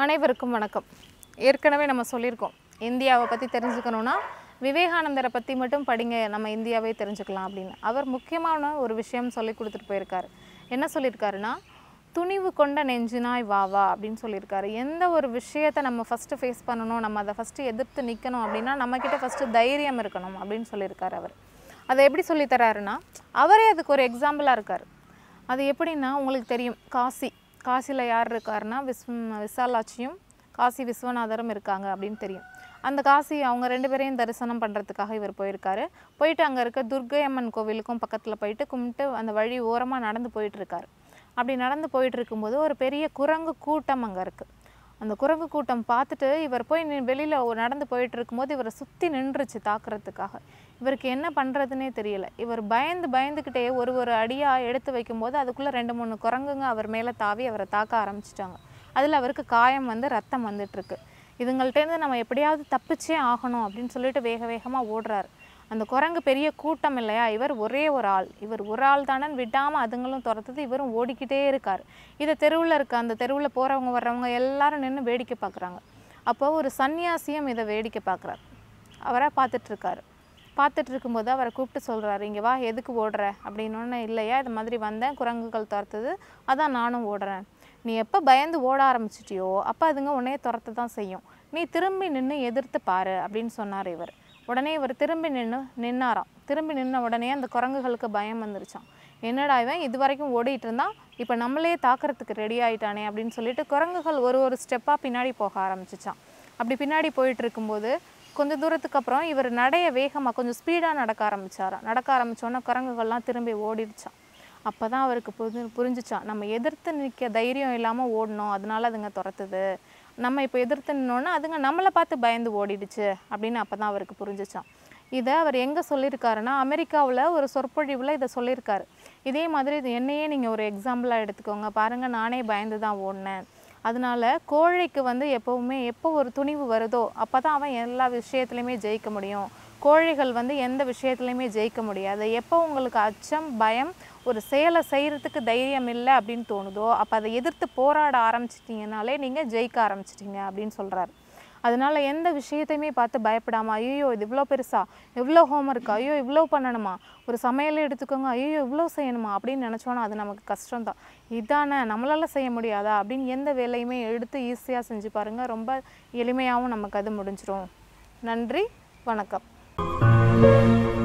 அனைவருக்கும் வணக்கம் ஏற்கனவே நம்ம சொல்லியிருக்கோம் இந்தியாவை பற்றி தெரிஞ்சுக்கணுன்னா விவேகானந்தரை பற்றி மட்டும் படிங்க நம்ம இந்தியாவே தெரிஞ்சுக்கலாம் அப்படின்னு அவர் முக்கியமான ஒரு விஷயம் சொல்லி கொடுத்துட்டு போயிருக்காரு என்ன சொல்லியிருக்காருன்னா துணிவு கொண்ட நெஞ்சினாய் வா வா அப்படின்னு சொல்லியிருக்காரு எந்த ஒரு விஷயத்தை நம்ம ஃபஸ்ட்டு ஃபேஸ் பண்ணணும் நம்ம அதை ஃபஸ்ட்டு எதிர்த்து நிற்கணும் அப்படின்னா நம்மக்கிட்ட ஃபஸ்ட்டு தைரியம் இருக்கணும் அப்படின்னு சொல்லியிருக்காரு அவர் அதை எப்படி சொல்லித்தராருன்னா அவரே அதுக்கு ஒரு எக்ஸாம்பிளாக இருக்கார் அது எப்படின்னா உங்களுக்கு தெரியும் காசி காசியில் யார் இருக்காருன்னா விஸ் விசாலாட்சியும் காசி விஸ்வநாதரும் இருக்காங்க அப்படின்னு தெரியும் அந்த காசி அவங்க ரெண்டு பேரையும் தரிசனம் பண்ணுறதுக்காக இவர் போயிருக்காரு போயிட்டு அங்கே இருக்க துர்கையம்மன் அம்மன் கோவிலுக்கும் பக்கத்தில் போயிட்டு கும்பிட்டு அந்த வழி ஓரமாக நடந்து போயிட்டுருக்காரு அப்படி நடந்து போயிட்டு இருக்கும்போது ஒரு பெரிய குரங்கு கூட்டம் அங்கே இருக்குது அந்த குரங்கு கூட்டம் பார்த்துட்டு இவர் போய் வெளியில் நடந்து போயிட்டு இருக்கும்போது இவரை சுற்றி நின்றுச்சு தாக்குறதுக்காக இவருக்கு என்ன பண்ணுறதுனே தெரியல இவர் பயந்து பயந்துக்கிட்டே ஒரு ஒரு அடியாக எடுத்து வைக்கும்போது அதுக்குள்ளே ரெண்டு மூணு குரங்குங்க அவர் மேலே தாவி அவரை தாக்க ஆரம்பிச்சிட்டாங்க அதில் அவருக்கு காயம் வந்து ரத்தம் வந்துட்டுருக்கு இதுங்கள்ட்டேருந்து நம்ம எப்படியாவது தப்பிச்சே ஆகணும் அப்படின்னு சொல்லிட்டு வேக வேகமாக ஓடுறாரு அந்த குரங்கு பெரிய கூட்டம் இல்லையா இவர் ஒரே ஒரு ஆள் இவர் ஒரு ஆள் தானே விடாமல் அதுங்களும் துரத்துது இவரும் ஓடிக்கிட்டே இருக்கார் இதை தெருவில் இருக்க அந்த தெருவில் போகிறவங்க வர்றவங்க எல்லாரும் நின்று வேடிக்கை பார்க்குறாங்க அப்போது ஒரு சன்னியாசியம் இதை வேடிக்கை பார்க்குறார் அவரை பார்த்துட்ருக்கார் பார்த்துட்டு இருக்கும்போது அவரை கூப்பிட்டு சொல்கிறாரு இங்கே வா எதுக்கு ஓடுற அப்படின்னோடனே இல்லையா இது மாதிரி வந்தேன் குரங்குகள் துரத்துது அதான் நானும் ஓடுறேன் நீ எப்போ பயந்து ஓட ஆரம்பிச்சிட்டியோ அப்போ அதுங்க உன்னையே துரத்து தான் செய்யும் நீ திரும்பி நின்று எதிர்த்து பாரு அப்படின்னு சொன்னார் இவர் உடனே இவர் திரும்பி நின்று நின்னாராம் திரும்பி நின்ன உடனே அந்த குரங்குகளுக்கு பயம் வந்துருச்சான் என்னடா இவன் இது வரைக்கும் ஓடிட்டு இருந்தான் இப்போ நம்மளே தாக்கிறதுக்கு ரெடி ஆகிட்டானே அப்படின்னு சொல்லிட்டு குரங்குகள் ஒரு ஒரு ஸ்டெப்பாக பின்னாடி போக ஆரம்பிச்சிச்சான் அப்படி பின்னாடி போயிட்டு இருக்கும்போது கொஞ்சம் தூரத்துக்கு அப்புறம் இவர் நடைய வேகமாக கொஞ்சம் ஸ்பீடாக நடக்க ஆரம்பித்தாராம் நடக்க ஆரம்பித்தோடனே குரங்குகள்லாம் திரும்பி ஓடிடுச்சான் அப்போ தான் அவருக்கு புரிஞ்சு புரிஞ்சிச்சான் நம்ம எதிர்த்து நிற்க தைரியம் இல்லாமல் ஓடணும் அதனால அதுங்க துரத்துது நம்ம இப்போ எதிர்த்து நின்னோன்னா அதுங்க நம்மளை பார்த்து பயந்து ஓடிடுச்சு அப்படின்னு அப்போ தான் அவருக்கு புரிஞ்சிச்சான் இதை அவர் எங்கே சொல்லியிருக்காருன்னா அமெரிக்காவில் ஒரு சொற்பொழிவில் இதை சொல்லியிருக்காரு இதே மாதிரி இது என்னையே நீங்கள் ஒரு எக்ஸாம்பிளாக எடுத்துக்கோங்க பாருங்கள் நானே பயந்து தான் ஓடினேன் அதனால் கோழைக்கு வந்து எப்போவுமே எப்போ ஒரு துணிவு வருதோ அப்போ தான் அவன் எல்லா விஷயத்துலையுமே ஜெயிக்க முடியும் கோழைகள் வந்து எந்த விஷயத்துலையுமே ஜெயிக்க முடியாது எப்போ உங்களுக்கு அச்சம் பயம் ஒரு செயலை செய்கிறதுக்கு தைரியம் இல்லை அப்படின்னு தோணுதோ அப்போ அதை எதிர்த்து போராட ஆரம்பிச்சிட்டிங்கனாலே நீங்கள் ஜெயிக்க ஆரம்பிச்சிட்டிங்க அப்படின்னு சொல்கிறாரு அதனால் எந்த விஷயத்தையுமே பார்த்து பயப்படாமல் ஐயோ இது இவ்வளோ பெருசா இவ்வளோ ஹோம் இருக்குது ஐயோ இவ்வளோ பண்ணணுமா ஒரு சமையல் எடுத்துக்கோங்க ஐயோ இவ்வளோ செய்யணுமா அப்படின்னு நினச்சோன்னா அது நமக்கு கஷ்டம்தான் இதானே நம்மளால் செய்ய முடியாதா அப்படின்னு எந்த வேலையுமே எடுத்து ஈஸியாக செஞ்சு பாருங்கள் ரொம்ப எளிமையாகவும் நமக்கு அது முடிஞ்சிடும் நன்றி வணக்கம்